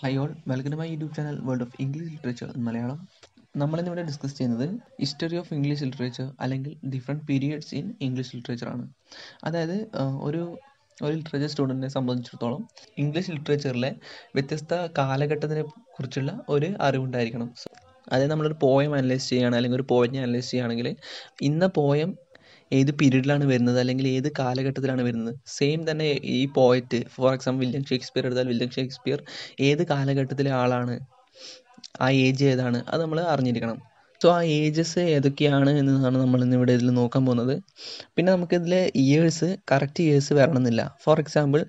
hi all welcome to my YouTube channel world of English literature Malayalam നമ്മളിന്നിവിടെ discuss ചെയ്യുന്നത് history of English literature അല്ലെങ്കിൽ different periods in English literature ആണ് അതായത് ഒരു ഒരു ലിറ്ററേച്ചർ സ്റ്റുഡൻറ്റിനെ സംബന്ധിച്ചിടത്തോളം ഇംഗ്ലീഷ് ലിറ്ററേച്ചറിലെ വ്യത്യസ്ത കാലഘട്ടത്തിനെ കുറിച്ചുള്ള ഒരു അറിവുണ്ടായിരിക്കണം അതായത് നമ്മളൊരു പോയം അനലൈസ് ചെയ്യുകയാണ് അല്ലെങ്കിൽ ഒരു പോയിൻ്റ് അനലൈസ് ചെയ്യുകയാണെങ്കിൽ ഇന്ന പോയം ഏത് പീരീഡിലാണ് വരുന്നത് അല്ലെങ്കിൽ ഏത് കാലഘട്ടത്തിലാണ് വരുന്നത് സെയിം തന്നെ ഈ poet for example William Shakespeare എടുത്താൽ വില്യം ഷേക്സ്പിയർ ഏത് കാലഘട്ടത്തിലെ ആളാണ് ആ ഏജ് ഏതാണ് അത് നമ്മൾ അറിഞ്ഞിരിക്കണം സോ ആ ഏജസ് ഏതൊക്കെയാണ് എന്നതാണ് നമ്മൾ ഇന്ന് ഇവിടെ ഇതിൽ നോക്കാൻ പോകുന്നത് പിന്നെ നമുക്കിതിലെ ഇയേഴ്സ് കറക്റ്റ് ഇയേഴ്സ് വരണമെന്നില്ല ഫോർ എക്സാമ്പിൾ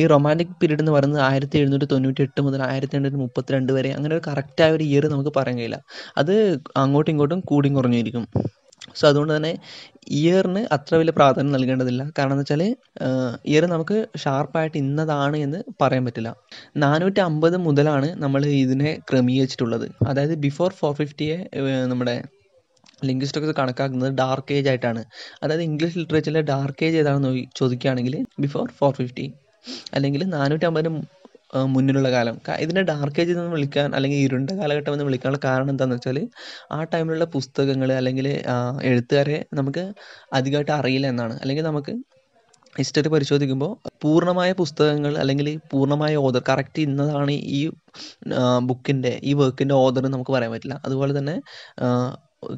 ഈ റൊമാൻറ്റിക് പീരീഡ് എന്ന് പറയുന്നത് ആയിരത്തി എഴുന്നൂറ്റി തൊണ്ണൂറ്റി എട്ട് മുതൽ ആയിരത്തി എണ്ണൂറ്റി മുപ്പത്തിരണ്ട് വരെ അങ്ങനെ ഒരു കറക്റ്റായ ഒരു ഇയർ നമുക്ക് പറയാൻ കഴിയില്ല അത് അങ്ങോട്ടും ഇങ്ങോട്ടും കൂടി കുറഞ്ഞിരിക്കും സോ അതുകൊണ്ട് തന്നെ ഇയറിന് അത്ര വലിയ പ്രാധാന്യം നൽകേണ്ടതില്ല കാരണം എന്ന് വെച്ചാൽ ഇയർ നമുക്ക് ഷാർപ്പായിട്ട് ഇന്നതാണ് എന്ന് പറയാൻ പറ്റില്ല നാനൂറ്റി അമ്പത് മുതലാണ് നമ്മൾ ഇതിനെ ക്രമീകരിച്ചിട്ടുള്ളത് അതായത് ബിഫോർ ഫോർ ഫിഫ്റ്റിയെ നമ്മുടെ ലിംഗ്വിസ്റ്റൊക്കെ കണക്കാക്കുന്നത് ഡാർക്ക് ഏജ് ആയിട്ടാണ് അതായത് ഇംഗ്ലീഷ് ലിറ്ററേച്ചറിലെ ഡാർക്ക് ഏജ് ഏതാണെന്ന് ചോദിക്കുകയാണെങ്കിൽ ബിഫോർ ഫോർ ഫിഫ്റ്റി അല്ലെങ്കിൽ നാനൂറ്റി അമ്പതിന് മുന്നിലുള്ള കാലം ഇതിനെ ഡാർക്ക് ഏജ് എന്ന് വിളിക്കാൻ അല്ലെങ്കിൽ ഇരുണ്ട കാലഘട്ടം എന്ന് വിളിക്കാനുള്ള കാരണം എന്താണെന്ന് വെച്ചാൽ ആ ടൈമിലുള്ള പുസ്തകങ്ങൾ അല്ലെങ്കിൽ എഴുത്തുകാരെ നമുക്ക് അധികമായിട്ട് അറിയില്ല എന്നാണ് അല്ലെങ്കിൽ നമുക്ക് ഹിസ്റ്ററി പരിശോധിക്കുമ്പോൾ പൂർണ്ണമായ പുസ്തകങ്ങൾ അല്ലെങ്കിൽ പൂർണ്ണമായ ഓദർ കറക്റ്റ് ഇന്നതാണ് ഈ ബുക്കിൻ്റെ ഈ വർക്കിൻ്റെ ഓദർ നമുക്ക് പറയാൻ പറ്റില്ല അതുപോലെ തന്നെ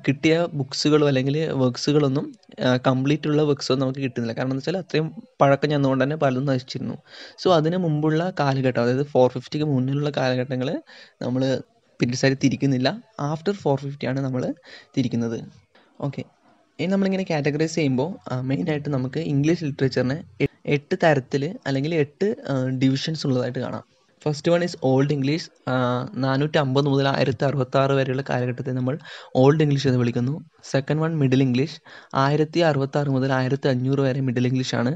കിട്ടിയ ബുക്സുകളോ അല്ലെങ്കിൽ വർക്ക്സുകളൊന്നും കംപ്ലീറ്റ് ഉള്ള വർക്ക്സൊന്നും നമുക്ക് കിട്ടുന്നില്ല കാരണം എന്താ വെച്ചാൽ അത്രയും പഴക്കം ചെന്നുകൊണ്ട് തന്നെ പലതും നശിച്ചിരുന്നു സോ അതിന് മുമ്പുള്ള കാലഘട്ടം അതായത് ഫോർ ഫിഫ്റ്റിക്ക് മുന്നിലുള്ള കാലഘട്ടങ്ങൾ നമ്മൾ പിൻസൈഡ് തിരിക്കുന്നില്ല ആഫ്റ്റർ ഫോർ ഫിഫ്റ്റിയാണ് നമ്മൾ തിരിക്കുന്നത് ഓക്കെ ഇനി നമ്മളിങ്ങനെ കാറ്റഗറൈസ് ചെയ്യുമ്പോൾ മെയിനായിട്ട് നമുക്ക് ഇംഗ്ലീഷ് ലിറ്ററേച്ചറിനെ എട്ട് തരത്തിൽ അല്ലെങ്കിൽ എട്ട് ഡിവിഷൻസ് ഉള്ളതായിട്ട് കാണാം first one is old English നാനൂറ്റി അമ്പത് മുതൽ ആയിരത്തി അറുപത്തി ആറ് വരെയുള്ള കാലഘട്ടത്തെ നമ്മൾ ഓൾഡ് ഇംഗ്ലീഷ് എന്ന് വിളിക്കുന്നു സെക്കൻഡ് വൺ മിഡിൽ ഇംഗ്ലീഷ് ആയിരത്തി അറുപത്തി ആറ് മുതൽ ആയിരത്തി അഞ്ഞൂറ് വരെ മിഡിൽ ഇംഗ്ലീഷ് ആണ്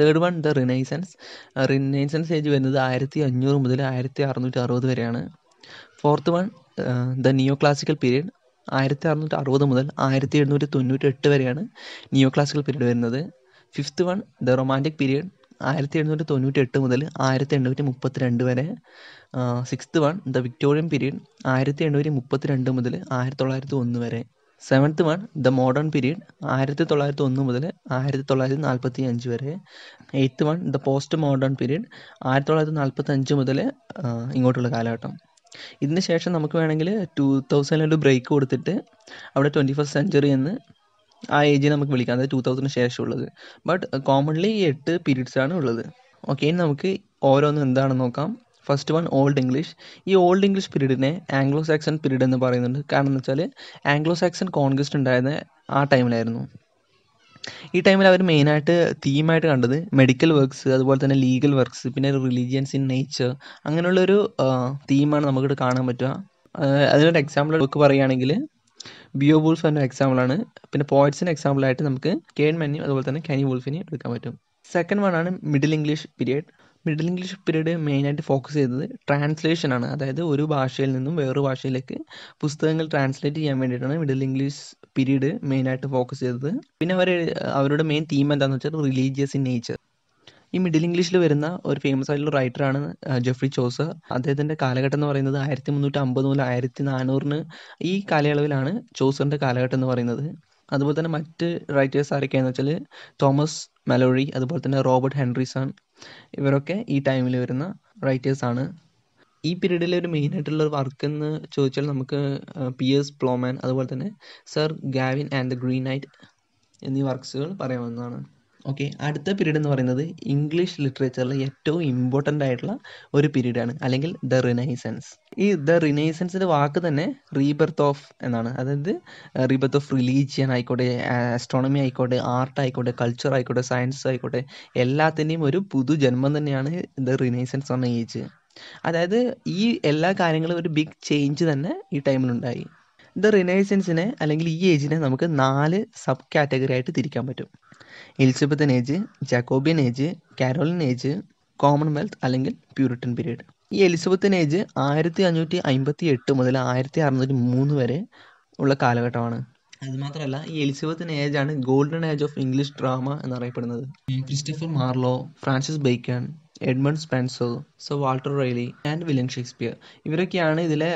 third one the renaissance renaissance age വരുന്നത് ആയിരത്തി അഞ്ഞൂറ് മുതൽ ആയിരത്തി അറുന്നൂറ്റി അറുപത് വരെയാണ് fourth one the neo classical period ആയിരത്തി അറുന്നൂറ്റി അറുപത് മുതൽ ആയിരത്തി എഴുന്നൂറ്റി തൊണ്ണൂറ്റി എട്ട് വരെയാണ് നിയോ ക്ലാസിക്കൽ പീരീഡ് വരുന്നത് fifth one the romantic period ആയിരത്തി എഴുന്നൂറ്റി തൊണ്ണൂറ്റി എട്ട് മുതൽ ആയിരത്തി എണ്ണൂറ്റി മുപ്പത്തി രണ്ട് വരെ sixth one the Victorian period ആയിരത്തി എണ്ണൂറ്റി മുപ്പത്തി രണ്ട് മുതൽ ആയിരത്തി തൊള്ളായിരത്തി ഒന്ന് വരെ seventh one the modern period ആയിരത്തി തൊള്ളായിരത്തി ഒന്ന് മുതൽ ആയിരത്തി തൊള്ളായിരത്തി നാൽപ്പത്തി അഞ്ച് വരെ eighth one the post modern period ആയിരത്തി തൊള്ളായിരത്തി നാൽപ്പത്തി അഞ്ച് മുതൽ ഇങ്ങോട്ടുള്ള കാലഘട്ടം ഇതിന് ശേഷം നമുക്ക് വേണമെങ്കിൽ ടു തൗസൻഡിൽ ഒരു ബ്രേക്ക് കൊടുത്തിട്ട് അവിടെ ട്വൻറ്റി ഫസ്റ്റ് സെഞ്ചുറി എന്ന് ആ ഏജിനെ നമുക്ക് വിളിക്കാം അതായത് ടു തൗസൻഡിന് ശേഷമുള്ളത് ബട്ട് കോമൺലി എട്ട് പീരീഡ്സ് ആണ് ഉള്ളത് ഓക്കെ ഇനി നമുക്ക് ഓരോന്നും എന്താണെന്ന് നോക്കാം ഫസ്റ്റ് വൺ ഓൾഡ് ഇംഗ്ലീഷ് ഈ ഓൾഡ് ഇംഗ്ലീഷ് പീരീഡിനെ ആംഗ്ലോ സാക്സൺ പീരീഡ് എന്ന് പറയുന്നുണ്ട് കാരണം എന്ന് വെച്ചാൽ ആംഗ്ലോ സാക്സൺ കോൺഗ്രസ്റ്റ് ഉണ്ടായത് ആ ടൈമിലായിരുന്നു ഈ ടൈമിൽ അവർ മെയിനായിട്ട് തീമായിട്ട് കണ്ടത് മെഡിക്കൽ വർക്ക്സ് അതുപോലെ തന്നെ ലീഗൽ വർക്ക്സ് പിന്നെ റിലീജിയൻസ് ഇൻ നേച്ചർ അങ്ങനെയുള്ളൊരു തീമാണ് uh, നമുക്കിവിടെ കാണാൻ പറ്റുക uh, അതിനൊരു എക്സാമ്പിൾ നമുക്ക് പറയുകയാണെങ്കിൽ ബിയോ വൂൾഫ് എന്ന എക്സാമ്പിളാണ് പിന്നെ പോയിറ്റ്സിന് എക്സാമ്പിളായിട്ട് നമുക്ക് കേൺ മഞ്ഞും അതുപോലെ തന്നെ കാനി വൂൾഫിനെ എടുക്കാൻ പറ്റും സെക്കൻഡ് വൺ ആണ് middle English period middle English period മെയിനായിട്ട് ഫോക്കസ് ചെയ്തത് ട്രാൻസ്ലേഷനാണ് അതായത് ഒരു ഭാഷയിൽ നിന്നും വേറൊരു ഭാഷയിലേക്ക് പുസ്തകങ്ങൾ ട്രാൻസ്ലേറ്റ് ചെയ്യാൻ വേണ്ടിയിട്ടാണ് മിഡിൽ ഇംഗ്ലീഷ് പീരീഡ് മെയിനായിട്ട് ഫോക്കസ് ചെയ്തത് പിന്നെ അവർ അവരുടെ മെയിൻ തീം എന്താണെന്ന് വെച്ചാൽ റിലീജിയസ് ഇൻ നേച്ചർ ഈ മിഡിൽ ഇംഗ്ലീഷിൽ വരുന്ന ഒരു ഫേമസ് ആയിട്ടുള്ള റൈറ്റർ ആണ് ജെഫ്രി ചോസ് അദ്ദേഹത്തിന്റെ കാലഘട്ടം എന്ന് പറയുന്നത് ആയിരത്തി മുന്നൂറ്റി അമ്പത് മുതൽ ആയിരത്തി നാനൂറിന് ഈ കാലയളവിലാണ് ചോസറിന്റെ കാലഘട്ടം എന്ന് പറയുന്നത് അതുപോലെ തന്നെ മറ്റ് റൈറ്റേഴ്സ് ആരൊക്കെയാന്ന് വെച്ചാൽ തോമസ് മെലോറി അതുപോലെ തന്നെ റോബർട്ട് ഹെൻറിസൺ ഇവരൊക്കെ ഈ ടൈമിൽ വരുന്ന റൈറ്റേഴ്സ് ആണ് ഈ പീരീഡിലെ ഒരു മെയിൻ ആയിട്ടുള്ള വർക്ക് എന്ന് ചോദിച്ചാൽ നമുക്ക് പി എസ് പ്ലോമാൻ അതുപോലെ തന്നെ Sir Gawain and the Green Knight എന്നീ വർക്ക്സുകൾ പറയാവുന്നതാണ് ഓക്കെ അടുത്ത പീരീഡ് എന്ന് പറയുന്നത് ഇംഗ്ലീഷ് ലിറ്ററേച്ചറിൽ ഏറ്റവും ഇമ്പോർട്ടൻ്റ് ആയിട്ടുള്ള ഒരു പീരീഡാണ് അല്ലെങ്കിൽ ദ റിനൈസൻസ് ഈ ദ റിനൈസൻസിൻ്റെ വാക്ക് തന്നെ റീബർത്ത് ഓഫ് എന്നാണ് അതായത് റീബർത്ത് ഓഫ് റിലീജിയൻ ആയിക്കോട്ടെ ആസ്ട്രോണമി ആയിക്കോട്ടെ ആർട്ട് ആയിക്കോട്ടെ കൾച്ചർ ആയിക്കോട്ടെ സയൻസ് ആയിക്കോട്ടെ എല്ലാത്തിൻ്റെയും ഒരു പുതുജന്മം തന്നെയാണ് ദ റിനൈസൻസ് എന്ന ഏജ് അതായത് ഈ എല്ലാ കാര്യങ്ങളും ഒരു ബിഗ് ചേഞ്ച് തന്നെ ഈ ടൈമിലുണ്ടായി ദ റിനൈസൻസിനെ അല്ലെങ്കിൽ ഈ ഏജിനെ നമുക്ക് നാല് സബ് കാറ്റഗറി ആയിട്ട് തിരിക്കാൻ പറ്റും Elizabethan age Jacobean age Caroline age commonwealth അല്ലെങ്കിൽ പ്യൂരിട്ടൻ പീരീഡ് ഈ എലിസബത്തൻ ഏജ് ആയിരത്തി അഞ്ഞൂറ്റി അമ്പത്തി എട്ട് മുതൽ ആയിരത്തി അറുന്നൂറ്റി മൂന്ന് വരെ ഉള്ള കാലഘട്ടമാണ് അതുമാത്രമല്ല ഈ എലിസബത്തൻ ഏജ് ആണ് golden age of English drama എന്നറിയപ്പെടുന്നത് Christopher Marlowe Francis Bacon Edmund Spenser sir Walter Raleigh and William Shakespeare ഇവരൊക്കെയാണ് ഇതിലെ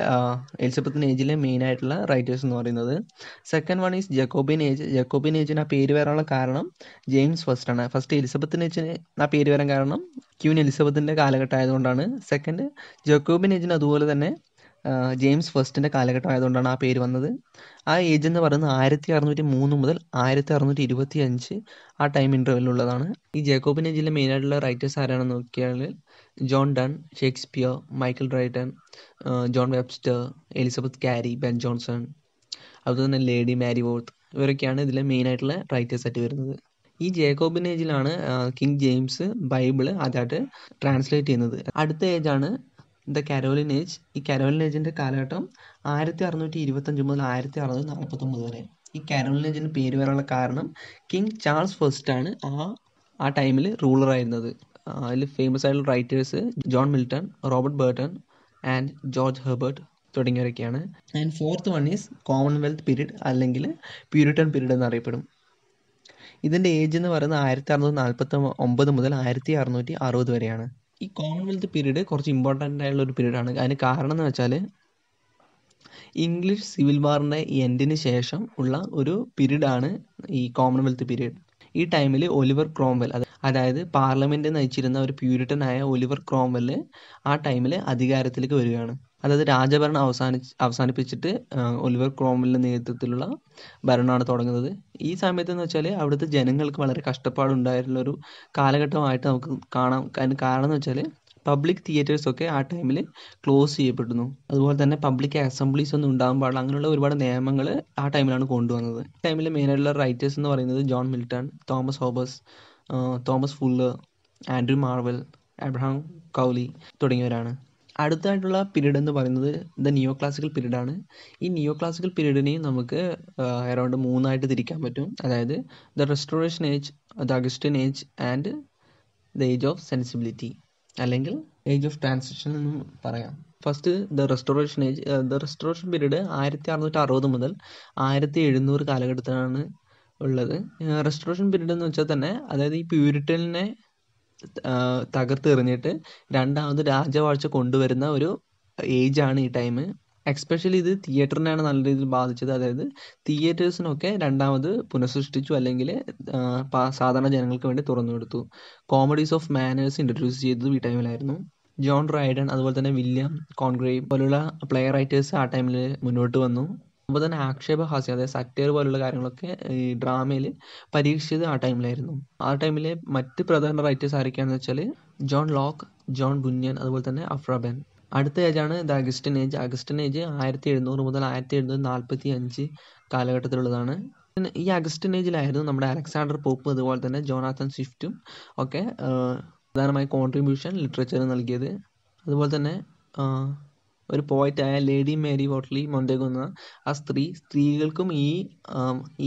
എലിസബത്തിൻ ഏജിലെ മെയിൻ ആയിട്ടുള്ള റൈറ്റേഴ്സ് എന്ന് പറയുന്നത് second one is Jacobean age Jacobean ഏജിന് ആ പേര് വരാനുള്ള കാരണം ജെയിംസ് ഫസ്റ്റ് ആണ് ഫസ്റ്റ് എലിസബത്തിന് ഏജിന് ആ പേര് വരാൻ കാരണം ക്യൂൻ എലിസബത്തിൻ്റെ കാലഘട്ടം ആയതുകൊണ്ടാണ് സെക്കൻഡ് ജക്കോബിൻ ഏജിന് അതുപോലെ തന്നെ ജെയിംസ് ഫസ്റ്റിൻ്റെ കാലഘട്ടം ആയതുകൊണ്ടാണ് ആ പേര് വന്നത് ആ ഏജ് എന്ന് പറയുന്നത് ആയിരത്തി അറുന്നൂറ്റി മൂന്ന് മുതൽ ആയിരത്തി അറുന്നൂറ്റി ഇരുപത്തി അഞ്ച് ആ ടൈം ഇൻ്റർവെല്ലുള്ളതാണ് ഈ ജേക്കോബിൻ ഏജിലെ മെയിനായിട്ടുള്ള റൈറ്റേഴ്സ് ആരാണെന്ന് നോക്കിയാൽ John Donne Shakespeare Michael Drayton John Webster Elizabeth Cary Ben Jonson അതുപോലെ തന്നെ ലേഡി വോർത്ത് ഇവരൊക്കെയാണ് ഇതിലെ മെയിനായിട്ടുള്ള റൈറ്റേഴ്സായിട്ട് വരുന്നത് ഈ ജേക്കോബിൻ ഏജിലാണ് കിങ് ജെയിംസ് ബൈബിള് അതായിട്ട് ട്രാൻസ്ലേറ്റ് ചെയ്യുന്നത് അടുത്ത ഏജാണ് ദ കരോലിൻ ഏജ് ഈ കരോലിൻ ഏജിൻ്റെ കാലഘട്ടം ആയിരത്തി അറുന്നൂറ്റി ഇരുപത്തഞ്ച് മുതൽ ആയിരത്തി അറുന്നൂറ്റി നാൽപ്പത്തൊമ്പത് വരെ ഈ കരോലിൻ ഏജിൻ്റെ പേര് വരാനുള്ള കാരണം കിങ് ചാൾസ് ഫസ്റ്റ് ആണ് ആ ആ ടൈമിൽ റൂളറായിരുന്നത് അതിൽ ഫേമസ് ആയിട്ടുള്ള writers John Milton Robert Burton and George Herbert തുടങ്ങിയവരൊക്കെയാണ് and fourth one is commonwealth period അല്ലെങ്കിൽ പ്യൂരിട്ടൺ പീരീഡ് എന്നറിയപ്പെടും ഇതിൻ്റെ ഏജ് എന്ന് പറയുന്നത് ആയിരത്തി അറുന്നൂറ്റി നാൽപ്പത്തി ഒമ്പത് മുതൽ ആയിരത്തി അറുന്നൂറ്റി അറുപത് വരെയാണ് ഈ കോമൺവെൽത്ത് പീരീഡ് കുറച്ച് ഇമ്പോർട്ടൻ്റ് ആയുള്ള ഒരു ആണ് അതിന് കാരണം എന്ന് വെച്ചാൽ ഇംഗ്ലീഷ് സിവിൽ വാറിൻ്റെ എൻഡിന് ശേഷം ഉള്ള ഒരു പീരീഡാണ് ഈ കോമൺവെൽത്ത് പീരീഡ് ഈ ടൈമിൽ ഒലിവർ ക്രോംവെൽ അതായത് പാർലമെൻറ്റ് നയിച്ചിരുന്ന ഒരു ആയ ഒലിവർ ക്രോംവെൽ ആ ടൈമിൽ അധികാരത്തിലേക്ക് വരികയാണ് അതായത് രാജഭരണം അവസാനി അവസാനിപ്പിച്ചിട്ട് ഒലിവർ ക്രോംവെല്ലിൻ്റെ നേതൃത്വത്തിലുള്ള ഭരണമാണ് തുടങ്ങുന്നത് ഈ സമയത്ത് എന്ന് വെച്ചാൽ അവിടുത്തെ ജനങ്ങൾക്ക് വളരെ കഷ്ടപ്പാടുണ്ടായിരുന്ന ഒരു കാലഘട്ടമായിട്ട് നമുക്ക് കാണാം അതിന് കാരണം എന്ന് വെച്ചാൽ പബ്ലിക് തിയേറ്റേഴ്സ് ഒക്കെ ആ ടൈമിൽ ക്ലോസ് ചെയ്യപ്പെടുന്നു അതുപോലെ തന്നെ പബ്ലിക് അസംബ്ലീസ് ഒന്നും ഉണ്ടാകാൻ പാടില്ല അങ്ങനെയുള്ള ഒരുപാട് നിയമങ്ങൾ ആ ടൈമിലാണ് കൊണ്ടുവന്നത് ടൈമിൽ മെയിനായിട്ടുള്ള റൈറ്റേഴ്സ് എന്ന് പറയുന്നത് John Milton Thomas Hobbes Thomas Fuller Andrew Marvell Abraham Cowley തുടങ്ങിയവരാണ് അടുത്തതായിട്ടുള്ള പീരീഡ് എന്ന് പറയുന്നത് ദ നിയോ ക്ലാസിക്കൽ ആണ് ഈ നിയോ ക്ലാസിക്കൽ പീരീഡിനെയും നമുക്ക് എറൗണ്ട് മൂന്നായിട്ട് തിരിക്കാൻ പറ്റും അതായത് the restoration age the Augustan age and the age of sensibility അല്ലെങ്കിൽ ഏജ് ഓഫ് ട്രാൻസിഷൻ എന്ന് പറയാം first the restoration age the restoration period ആയിരത്തി അറുന്നൂറ്റി അറുപത് മുതൽ ആയിരത്തി എഴുന്നൂറ് കാലഘട്ടത്തിലാണ് ഉള്ളത് റെസ്റ്റോറേഷൻ പീരീഡ് എന്ന് വെച്ചാൽ തന്നെ അതായത് ഈ പ്യൂരിറ്റലിനെ തകർത്തെറിഞ്ഞിട്ട് രണ്ടാമത് രാജവാഴ്ച കൊണ്ടുവരുന്ന ഒരു ഏജ് ആണ് ഈ ടൈം എക്സ്പെഷ്യലി ഇത് തിയേറ്ററിനാണ് നല്ല രീതിയിൽ ബാധിച്ചത് അതായത് തിയേറ്റേഴ്സിനൊക്കെ രണ്ടാമത് പുനഃസൃഷ്ടിച്ചു അല്ലെങ്കിൽ സാധാരണ ജനങ്ങൾക്ക് വേണ്ടി തുറന്നു കൊടുത്തു കോമഡീസ് ഓഫ് മാനേഴ്സ് ഇൻട്രൊഡ്യൂസ് ചെയ്തത് ഈ ടൈമിലായിരുന്നു ജോൺ റൈഡൻ അതുപോലെ തന്നെ വില്യം കോൺഗ്രേ പോലുള്ള പ്ലെയർ റൈറ്റേഴ്സ് ആ ടൈമിൽ മുന്നോട്ട് വന്നു അപ്പോൾ തന്നെ ഹാസ്യം അതായത് സറ്റയർ പോലുള്ള കാര്യങ്ങളൊക്കെ ഈ ഡ്രാമയിൽ പരീക്ഷിച്ചത് ആ ടൈമിലായിരുന്നു ആ ടൈമിലെ മറ്റ് പ്രധാന റൈറ്റേഴ്സ് ആരൊക്കെയാണെന്ന് വെച്ചാൽ ജോൺ ലോക്ക് ജോൺ ബുന്യൻ അതുപോലെ തന്നെ അഫ്രബൻ അടുത്ത ഏജാണ് the Augustan age Augustan age ആയിരത്തി എഴുന്നൂറ് മുതൽ ആയിരത്തി എഴുന്നൂറ്റി നാൽപ്പത്തി അഞ്ച് കാലഘട്ടത്തിലുള്ളതാണ് ഈ അഗസ്റ്റിൻ ഏജിലായിരുന്നു നമ്മുടെ അലക്സാണ്ടർ പോപ്പ് അതുപോലെ തന്നെ ജോനാഥൻ സ്വിഫ്റ്റും ഒക്കെ പ്രധാനമായി കോൺട്രിബ്യൂഷൻ ലിറ്ററേച്ചറിന് നൽകിയത് അതുപോലെ തന്നെ ഒരു പോയറ്റായ ലേഡി മേരി വോട്ട്ലി മൊന്തേകുന്ന ആ സ്ത്രീ സ്ത്രീകൾക്കും ഈ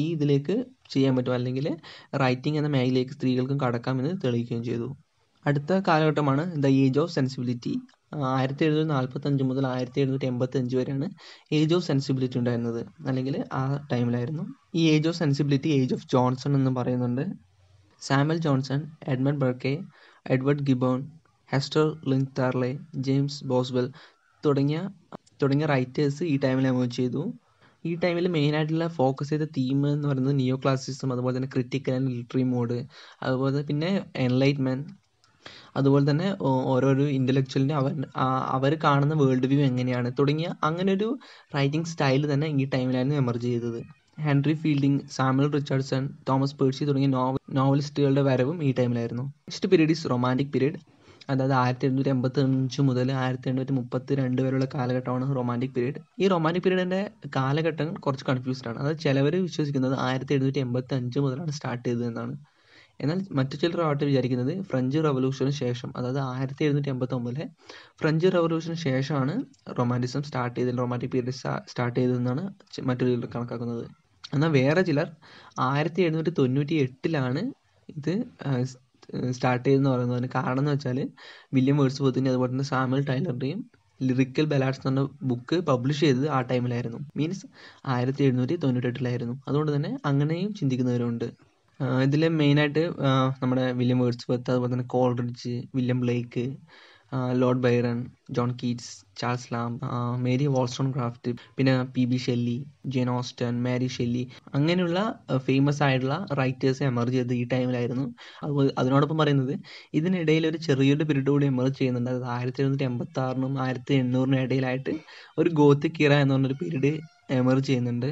ഈ ഇതിലേക്ക് ചെയ്യാൻ പറ്റും അല്ലെങ്കിൽ റൈറ്റിംഗ് എന്ന മേഖലയിലേക്ക് സ്ത്രീകൾക്കും കടക്കാമെന്ന് തെളിയിക്കുകയും ചെയ്തു അടുത്ത കാലഘട്ടമാണ് ദ ഏജ് ഓഫ് സെൻസിബിലിറ്റി ആയിരത്തി എഴുന്നൂറ്റി നാൽപ്പത്തഞ്ച് മുതൽ ആയിരത്തി എഴുന്നൂറ്റി എൺപത്തഞ്ച് വരെയാണ് ഏജ് ഓഫ് സെൻസിബിലിറ്റി ഉണ്ടായിരുന്നത് അല്ലെങ്കിൽ ആ ടൈമിലായിരുന്നു ഈ age of sensibility age of Johnson എന്ന് പറയുന്നുണ്ട് Samuel Johnson Edmund Burke Edward Gibbon Hester Lynch Thrale James Boswell തുടങ്ങിയ തുടങ്ങിയ റൈറ്റേഴ്സ് ഈ ടൈമിൽ എമേജ് ചെയ്തു ഈ ടൈമിൽ മെയിനായിട്ടുള്ള ഫോക്കസ് ചെയ്ത തീം എന്ന് പറയുന്നത് നിയോ ക്ലാസിസം അതുപോലെ തന്നെ ക്രിട്ടിക്കൽ ആൻഡ് ലിറ്ററി മോഡ് അതുപോലെ പിന്നെ എൻലൈറ്റ്മെൻറ്റ് അതുപോലെ തന്നെ ഓരോരോ ഇൻ്റലക്ച്വലിൻ്റെ അവർ അവർ കാണുന്ന വേൾഡ് വ്യൂ എങ്ങനെയാണ് തുടങ്ങിയ അങ്ങനെ ഒരു റൈറ്റിംഗ് സ്റ്റൈൽ തന്നെ ഈ ടൈമിലായിരുന്നു എമർജ് ചെയ്തത് Henry Fielding Samuel Richardson Thomas Percy തുടങ്ങിയ നോവലിസ്റ്റുകളുടെ വരവും ഈ ടൈമിലായിരുന്നു next period is romantic period അതായത് ആയിരത്തി എണ്ണൂറ്റി എൺപത്തി അഞ്ച് മുതൽ ആയിരത്തി എണ്ണൂറ്റി മുപ്പത്തി രണ്ട് വരെയുള്ള കാലഘട്ടമാണ് റൊമാൻറ്റിക് പീരീഡ് ഈ റൊമാൻറ്റിക് പീരീഡിൻ്റെ കാലഘട്ടം കുറച്ച് കൺഫ്യൂസ്ഡ് ആണ് അതായത് ചിലവർ വിശ്വസിക്കുന്നത് ആയിരത്തി എഴുന്നൂറ്റി എൺപത്തി അഞ്ച് മുതലാണ് സ്റ്റാർട്ട് ചെയ്തത് എന്നാണ് എന്നാൽ മറ്റു ചിലർ ആവട്ടെ വിചാരിക്കുന്നത് ഫ്രഞ്ച് റവല്യൂഷന് ശേഷം അതായത് ആയിരത്തി എഴുന്നൂറ്റി എൺപത്തി ഒമ്പതിലെ ഫ്രഞ്ച് റവല്യൂഷന് ശേഷമാണ് റൊമാൻറ്റിസം സ്റ്റാർട്ട് ചെയ്തത് റൊമാൻറ്റിക് പീരീഡ് സ്റ്റാർട്ട് ചെയ്തതെന്നാണ് മറ്റു ചിലർ കണക്കാക്കുന്നത് എന്നാൽ വേറെ ചിലർ ആയിരത്തി എഴുന്നൂറ്റി തൊണ്ണൂറ്റി എട്ടിലാണ് ഇത് സ്റ്റാർട്ട് ചെയ്തെന്ന് പറയുന്നത് അതിന് കാരണം എന്ന് വെച്ചാൽ വില്യം വേഴ്സ്വർത്തിൻ്റെയും അതുപോലെ തന്നെ സാമുവൽ ടൈലറിൻ്റെയും ലിറിക്കൽ ബലാഡ്സ് എന്ന ബുക്ക് പബ്ലിഷ് ചെയ്തത് ആ ടൈമിലായിരുന്നു മീൻസ് ആയിരത്തി എഴുന്നൂറ്റി തൊണ്ണൂറ്റെട്ടിലായിരുന്നു അതുകൊണ്ട് തന്നെ അങ്ങനെയും ചിന്തിക്കുന്നവരുണ്ട് ഇതിൽ മെയിനായിട്ട് നമ്മുടെ വില്യം വേഴ്സ്വർത്ത് അതുപോലെ തന്നെ Coleridge William Blake Lord Byron John Keats Charles Lamb Mary Wollstonecraft പിന്നെ P B Shelley Jane Austen Mary Shelley അങ്ങനെയുള്ള ഫേമസ് ആയിട്ടുള്ള റൈറ്റേഴ്സ് എമർജ് ചെയ്തത് ഈ ടൈമിലായിരുന്നു അതുപോലെ അതിനോടൊപ്പം പറയുന്നത് ഇതിനിടയിൽ ഒരു ചെറിയൊരു പിരീഡ് കൂടി എമർജ് ചെയ്യുന്നുണ്ട് അതായത് ആയിരത്തി എഴുന്നൂറ്റി എൺപത്തി ആറിനും ആയിരത്തി എണ്ണൂറിനും ഇടയിലായിട്ട് ഒരു ഗോത്ത് കിറ എന്ന് പറഞ്ഞൊരു പിരീഡ് എമർജ് ചെയ്യുന്നുണ്ട്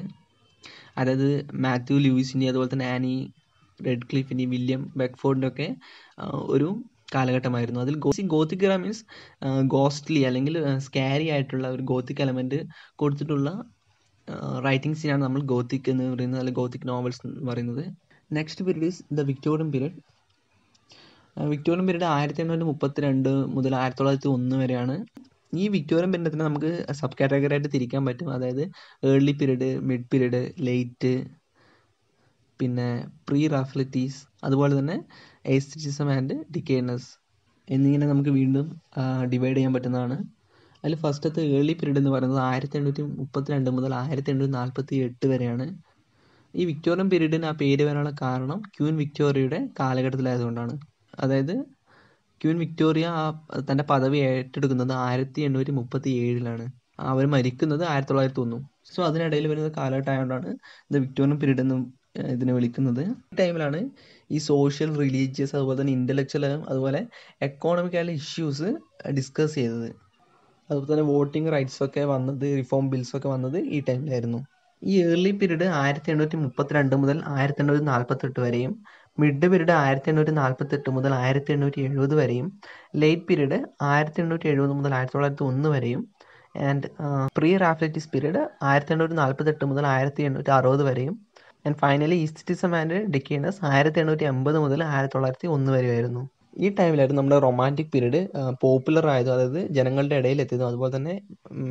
അതായത് മാത്യു ലൂയിസിൻ്റെ അതുപോലെ തന്നെ ആനി റെഡ് ക്ലിഫിൻ്റെ വില്യം ബെക്ക്ഫോർഡിൻ്റെ ഒക്കെ ഒരു കാലഘട്ടമായിരുന്നു അതിൽ ഗോസിക് ഗോത്തിക് മീൻസ് ഗോസ്റ്റ്ലി അല്ലെങ്കിൽ സ്കാരി ആയിട്ടുള്ള ഒരു ഗോത്തിക് എലമെന്റ് കൊടുത്തിട്ടുള്ള റൈറ്റിങ്സിനാണ് നമ്മൾ ഗോത്തിക് എന്ന് പറയുന്നത് അല്ലെങ്കിൽ ഗോത്തിക് നോവൽസ് എന്ന് പറയുന്നത് next period is the Victorian period Victorian period ആയിരത്തി എണ്ണൂറ്റി രണ്ട് മുതൽ ആയിരത്തി തൊള്ളായിരത്തി ഒന്ന് വരെയാണ് ഈ വിക്ടോറിയൻ പീരീഡിനെ നമുക്ക് സബ് കാറ്റഗറി ആയിട്ട് തിരിക്കാൻ പറ്റും അതായത് early period mid period late പിന്നെ പ്രീ റാഫ്ലിറ്റീസ് അതുപോലെ തന്നെ എയ്സ്റ്റിറ്റിസം ആൻഡ് ഡിക്കേണസ് എന്നിങ്ങനെ നമുക്ക് വീണ്ടും ഡിവൈഡ് ചെയ്യാൻ പറ്റുന്നതാണ് അതിൽ ഫസ്റ്റത്തെ ഏർലി പീരീഡ് എന്ന് പറയുന്നത് ആയിരത്തി എണ്ണൂറ്റി മുപ്പത്തി രണ്ട് മുതൽ ആയിരത്തി എണ്ണൂറ്റി നാൽപ്പത്തി എട്ട് വരെയാണ് ഈ വിക്ടോറിയൻ പീരീഡിന് ആ പേര് വരാനുള്ള കാരണം ക്യൂൻ വിക്ടോറിയയുടെ കാലഘട്ടത്തിലായതുകൊണ്ടാണ് അതായത് ക്യൂൻ വിക്ടോറിയ ആ തൻ്റെ പദവി ഏറ്റെടുക്കുന്നത് ആയിരത്തി എണ്ണൂറ്റി മുപ്പത്തി ഏഴിലാണ് അവർ മരിക്കുന്നത് ആയിരത്തി തൊള്ളായിരത്തി ഒന്നും സോ അതിനിടയിൽ വരുന്ന കാലഘട്ടമായതുകൊണ്ടാണ് ദ വിക്ടോറിയൻ പീരീഡ് എന്നും ഇതിനെ വിളിക്കുന്നത് ടൈമിലാണ് ഈ സോഷ്യൽ റിലീജിയസ് അതുപോലെ തന്നെ ഇൻ്റലക്ച്വൽ അതുപോലെ എക്കോണമിക്കായ ഇഷ്യൂസ് ഡിസ്കസ് ചെയ്തത് അതുപോലെ തന്നെ വോട്ടിംഗ് റൈറ്റ്സ് ഒക്കെ വന്നത് റിഫോം ബിൽസ് ഒക്കെ വന്നത് ഈ ടൈമിലായിരുന്നു ഈ ഏർലി പീരീഡ് ആയിരത്തി എണ്ണൂറ്റി മുപ്പത്തിരണ്ട് മുതൽ ആയിരത്തി എണ്ണൂറ്റി നാൽപ്പത്തെട്ട് വരെയും മിഡ് പീരീഡ് ആയിരത്തി എണ്ണൂറ്റി നാൽപ്പത്തെട്ട് മുതൽ ആയിരത്തി എണ്ണൂറ്റി എഴുപത് വരെയും ലേറ്റ് പീരീഡ് ആയിരത്തി എണ്ണൂറ്റി എഴുപത് മുതൽ ആയിരത്തി തൊള്ളായിരത്തി ഒന്ന് വരെയും ആൻഡ് പ്രീ റാഫ്ലറ്റിസ് പീരീഡ് ആയിരത്തി എണ്ണൂറ്റി നാൽപ്പത്തെട്ട് മുതൽ ആയിരത്തി എണ്ണൂറ്റി അറുപത് വരെയും and finally aestheticism and decadence ആയിരത്തി എണ്ണൂറ്റി അമ്പത് മുതൽ ആയിരത്തി തൊള്ളായിരത്തി ഒന്ന് വരെയായിരുന്നു ഈ ടൈമിലായിരുന്നു നമ്മുടെ റൊമാൻറ്റിക് പീരീഡ് പോപ്പുലർ ആയതും അതായത് ജനങ്ങളുടെ ഇടയിൽ എത്തിയതും അതുപോലെ തന്നെ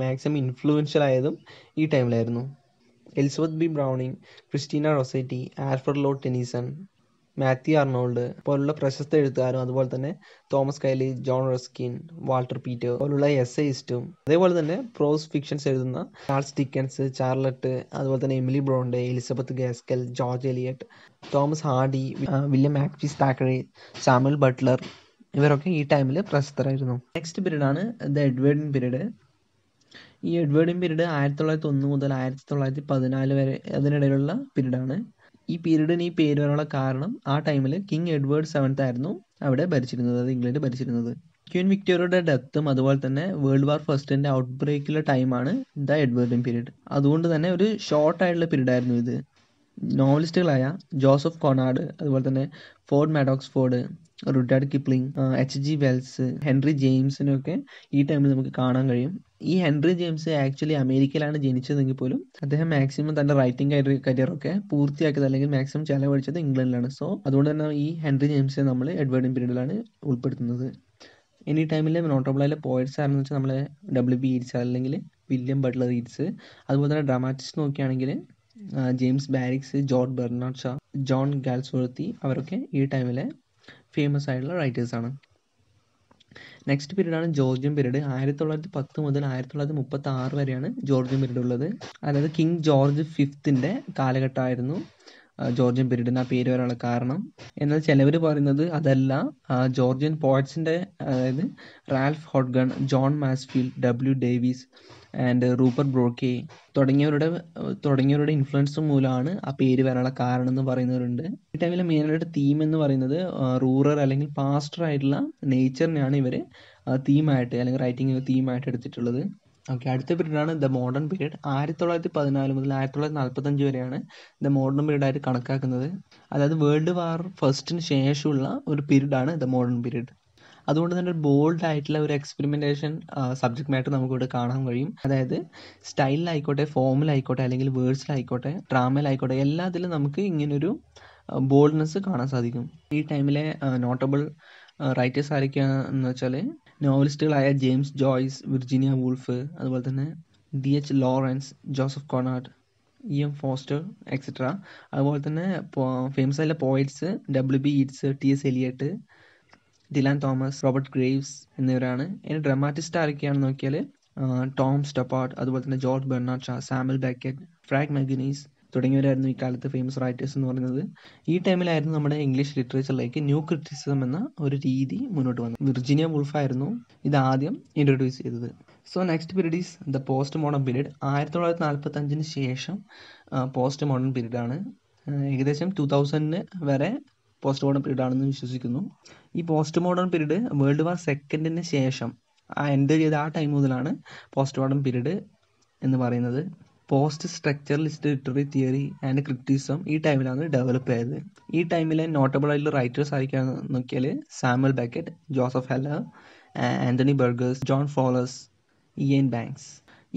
മാക്സിമം ഇൻഫ്ലുവൻഷ്യൽ ആയതും ഈ ടൈമിലായിരുന്നു Elizabeth B Browning Christina Rossetti ആൽഫർ ലോർഡ് ടെനീസൺ മാത്യു അർണോൾഡ് പോലുള്ള പ്രശസ്ത എഴുത്തുകാരും അതുപോലെ തന്നെ Thomas Carlyle John Ruskin Walter Pater പോലുള്ള എസ്സേയിസ്റ്റും അതേപോലെ തന്നെ പ്രോസ് ഫിക്ഷൻസ് എഴുതുന്ന ചാൾസ് ഡിക്കൻസ് ചാർലറ്റ് അതുപോലെ തന്നെ Emily Bronte Elizabeth Gaskell George Eliot Thomas Hardy William ആക്വിസ് താക്കറെ സാമുൽ ബട്ട്ലർ ഇവരൊക്കെ ഈ ടൈമിൽ പ്രശസ്തരായിരുന്നു നെക്സ്റ്റ് പീരീഡാണ് ദ എഡ്വേർഡിൻ പീരീഡ് ഈ എഡ്വേർഡിൻ പീരീഡ് ആയിരത്തി തൊള്ളായിരത്തി ഒന്ന് മുതൽ ആയിരത്തി തൊള്ളായിരത്തി പതിനാല് വരെ അതിനിടയിലുള്ള പീരീഡാണ് ഈ പീരീഡിന് ഈ പേര് വരാനുള്ള കാരണം ആ ടൈമിൽ കിങ് എഡ്വേർഡ് സെവൻത്ത് ആയിരുന്നു അവിടെ ഭരിച്ചിരുന്നത് അത് ഇംഗ്ലണ്ട് ഭരിച്ചിരുന്നത് ക്വീൻ വിക്ടോറിയയുടെ ഡെത്തും അതുപോലെ തന്നെ വേൾഡ് വാർ ഫസ്റ്റിന്റെ ഔട്ട് ബ്രേക്കിലെ ടൈമാണ് ദ എഡ്വേർഡിൻ പീരീഡ് അതുകൊണ്ട് തന്നെ ഒരു ഷോർട്ട് ആയിട്ടുള്ള പീരീഡ് ആയിരുന്നു ഇത് നോവലിസ്റ്റുകളായ ജോസഫ് കൊണാട് അതുപോലെ തന്നെ Ford Madox Ford Rudyard Kipling H G Wells Henry ജെയിംസിനൊക്കെ ഈ ടൈമിൽ നമുക്ക് കാണാൻ കഴിയും ഈ ഹെൻറി ജെയിംസ് ആക്ച്വലി അമേരിക്കയിലാണ് ജനിച്ചതെങ്കിൽ പോലും അദ്ദേഹം മാക്സിമം തന്റെ റൈറ്റിംഗ് കരിയറൊക്കെ പൂർത്തിയാക്കിയത് അല്ലെങ്കിൽ മാക്സിമം ചെലവഴിച്ചത് ഇംഗ്ലണ്ടിലാണ് സോ അതുകൊണ്ട് തന്നെ ഈ ഹെൻറി ജെയിംസിനെ നമ്മൾ എഡ്വേർഡിൻ പീരീഡിലാണ് ഉൾപ്പെടുത്തുന്നത് എനി ടൈമിലെ നോട്ടബിളായ പോയിറ്റ്സ് ആരെന്ന് വെച്ചാൽ നമ്മളെ ഡബ്ല്യു ബി ഈറ്റ്സ് അല്ലെങ്കിൽ വില്യം ബട്ട്ലർ ഈറ്റ്സ് അതുപോലെ തന്നെ ഡ്രാമാറ്റിസ്റ്റ് നോക്കുകയാണെങ്കിൽ James Barrie's George Bernard Shaw John Galsworthy അവരൊക്കെ ഈ ടൈമിലെ ഫേമസ് ആയിട്ടുള്ള റൈറ്റേഴ്സാണ് നെക്സ്റ്റ് പീരീഡ് ആണ് ജോർജിയൻ പീരീഡ് ആയിരത്തി തൊള്ളായിരത്തി പത്ത് മുതൽ ആയിരത്തി തൊള്ളായിരത്തി മുപ്പത്തി ആറ് വരെയാണ് ജോർജിയൻ പീരീഡ് ഉള്ളത് അതായത് കിങ് ജോർജ് ഫിഫ്ത്തിൻ്റെ കാലഘട്ടമായിരുന്നു ജോർജിയൻ പീരീഡ് എന്ന പേര് വരാനുള്ള കാരണം എന്നാൽ ചിലവർ പറയുന്നത് അതല്ല ജോർജിയൻ പോയറ്റ്സിന്റെ അതായത് Ralph Hodgson John Masefield W Davies and Rupert Brooke തുടങ്ങിയവരുടെ തുടങ്ങിയവരുടെ ഇൻഫ്ലുവൻസ് മൂലമാണ് ആ പേര് വരാനുള്ള കാരണം എന്ന് പറയുന്നവരുണ്ട് ഈ ടൈമിലെ മെയിനായിട്ട് തീം എന്ന് പറയുന്നത് റൂറൽ അല്ലെങ്കിൽ പാസ്റ്റർ ആയിട്ടുള്ള നേച്ചറിനെയാണ് ഇവർ തീമായിട്ട് അല്ലെങ്കിൽ റൈറ്റിംഗ് തീമായിട്ട് എടുത്തിട്ടുള്ളത് ഓക്കെ അടുത്ത ആണ് ദ മോഡേൺ പീരീഡ് ആയിരത്തി തൊള്ളായിരത്തി പതിനാല് മുതൽ ആയിരത്തി തൊള്ളായിരത്തി നാൽപ്പത്തഞ്ച് വരെയാണ് ദ മോഡേൺ പീരീഡായിട്ട് കണക്കാക്കുന്നത് അതായത് വേൾഡ് വാർ ഫസ്റ്റിന് ശേഷമുള്ള ഒരു പീരീഡാണ് ദ മോഡേൺ പീരീഡ് അതുകൊണ്ട് തന്നെ ബോൾഡ് ആയിട്ടുള്ള ഒരു എക്സ്പെരിമെൻറ്റേഷൻ സബ്ജക്ട് മാറ്റർ നമുക്കിവിടെ കാണാൻ കഴിയും അതായത് സ്റ്റൈലിലായിക്കോട്ടെ ഫോമിലായിക്കോട്ടെ അല്ലെങ്കിൽ വേർഡ്സിലായിക്കോട്ടെ ഡ്രാമയിലായിക്കോട്ടെ എല്ലാത്തിലും നമുക്ക് ഇങ്ങനൊരു ബോൾഡ്നെസ് കാണാൻ സാധിക്കും ഈ ടൈമിലെ നോട്ടബിൾ റൈറ്റേഴ്സ് ആരൊക്കെയാണെന്ന് വെച്ചാൽ നോവലിസ്റ്റുകളായ ജെയിംസ് ജോയ്സ് വിർജീനിയ വൂൾഫ് അതുപോലെ തന്നെ D H Lawrence Joseph Conrad E M Forster etcetera അതുപോലെ തന്നെ ഫേമസ് ആയ poets W B Yeats T S Eliot Dylan Thomas Robert Graves എന്നിവരാണ് ഇനി ഡ്രമാറ്റിസ്റ്റ് ആരൊക്കെയാണെന്ന് നോക്കിയാൽ ടോം സ്റ്റപ്പാർട്ട് അതുപോലെ തന്നെ George Bernard Shaw Samuel Beckett Frank McGuinness തുടങ്ങിയവരായിരുന്നു ഈ കാലത്ത് ഫേമസ് റൈറ്റേഴ്സ് എന്ന് പറയുന്നത് ഈ ടൈമിലായിരുന്നു നമ്മുടെ ഇംഗ്ലീഷ് ലിറ്ററേച്ചറിലേക്ക് ന്യൂ ക്രിറ്റിസിസം എന്ന ഒരു രീതി മുന്നോട്ട് വന്നത് വിർജീനിയ ആയിരുന്നു ഇത് ആദ്യം ഇൻട്രൊഡ്യൂസ് ചെയ്തത് so next period is the post modern period ആയിരത്തി തൊള്ളായിരത്തി നാൽപ്പത്തി അഞ്ചിന് ശേഷം പോസ്റ്റ് മോഡേൺ പീരീഡ് ആണ് ഏകദേശം ടു തൗസൻഡിന് വരെ പോസ്റ്റ് മോഡേൺ പീരീഡ് ആണെന്ന് വിശ്വസിക്കുന്നു ഈ post modern period world war സെക്കൻഡിന് ശേഷം ആ എൻഡ് ചെയ്ത ആ ടൈം മുതലാണ് പോസ്റ്റ് മോഡേൺ പീരീഡ് എന്ന് പറയുന്നത് post structuralist literary theory and criticism ഈ ടൈമിലാണ് ഡെവലപ്പ് ചെയ്തത് ഈ ടൈമിലെ നോട്ടബിൾ ആയിട്ടുള്ള റൈറ്റേഴ്സ് ആയിരിക്കാന്ന് നോക്കിയാൽ Samuel Beckett Joseph Heller Anthony Burgess John Fowles Iain Banks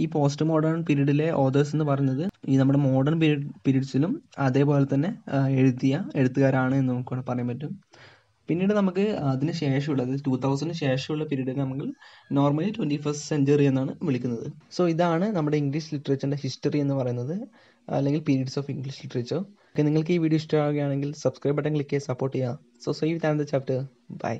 ഈ പോസ്റ്റ് മോഡേൺ പീരീഡിലെ ഓതേഴ്സ് എന്ന് പറയുന്നത് ഈ നമ്മുടെ മോഡേൺ പീരീഡ് പീരീഡ്സിലും അതേപോലെ തന്നെ എഴുതിയ എഴുത്തുകാരാണ് എന്ന് നമുക്ക് പറയാൻ പറ്റും പിന്നീട് നമുക്ക് അതിന് ശേഷമുള്ള അതായത് ടു തൗസൻഡിന് ശേഷമുള്ള പീരീഡ് നമ്മൾ നോർമലി ട്വൻറ്റി ഫസ്റ്റ് സെഞ്ചുറി എന്നാണ് വിളിക്കുന്നത് സോ ഇതാണ് നമ്മുടെ ഇംഗ്ലീഷ് ലിറ്ററേച്ചറിൻ്റെ ഹിസ്റ്ററി എന്ന് പറയുന്നത് അല്ലെങ്കിൽ periods of English literature okay നിങ്ങൾക്ക് ഈ വീഡിയോ ഇഷ്ടമാവുകയാണെങ്കിൽ സബ്സ്ക്രൈബ് ബട്ടൺ ക്ലിക്ക് ചെയ്ത് സപ്പോർട്ട് ചെയ്യുക സോ സോ ഈ താൻ ദ ചാപ്റ്റർ ബൈ